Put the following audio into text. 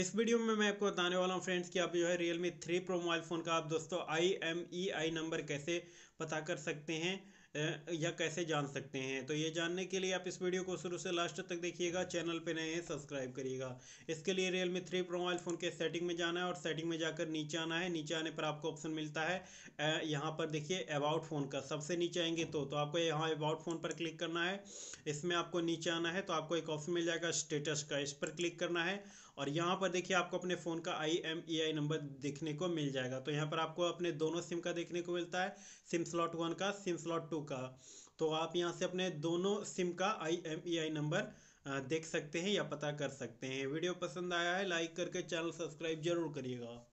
इस वीडियो में मैं आपको बताने वाला हूँ फ्रेंड्स कि आप जो है Realme three pro mobile phone का आप दोस्तों I M E I number कैसे पता कर सकते हैं या कैसे जान सकते हैं तो ये जानने के लिए आप इस वीडियो को शुरू से लास्ट तक देखिएगा चैनल पे नए हैं सब्सक्राइब करिएगा इसके लिए Realme three pro mobile phone के सेटिंग में जाना है और सेटिंग में जाकर नीचे आना है नीचे आने पर आपको ऑप्शन मिलता है यहाँ पर देखिए अबाउट फ़ोन का सबसे नीचे आएंगे तो, तो आपको यहाँ अबाउट फ़ोन पर क्लिक करना है इसमें आपको नीचे आना है तो आपको एक ऑप्शन मिल जाएगा स्टेटस का इस पर क्लिक करना है और यहाँ पर देखिए आपको अपने फ़ोन का I M E I number देखने को मिल जाएगा तो यहाँ पर आपको अपने दोनों सिम का देखने को मिलता है सिम स्लॉट वन का सिम स्लॉट टू का तो आप यहाँ से अपने दोनों सिम का I M E I number देख सकते हैं या पता कर सकते हैं वीडियो पसंद आया है लाइक करके चैनल सब्सक्राइब जरूर करिएगा